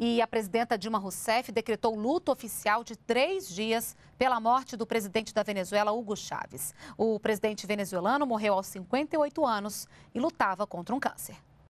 E a presidenta Dilma Rousseff decretou luto oficial de três dias pela morte do presidente da Venezuela, Hugo Chávez. O presidente venezuelano morreu aos 58 anos e lutava contra um câncer.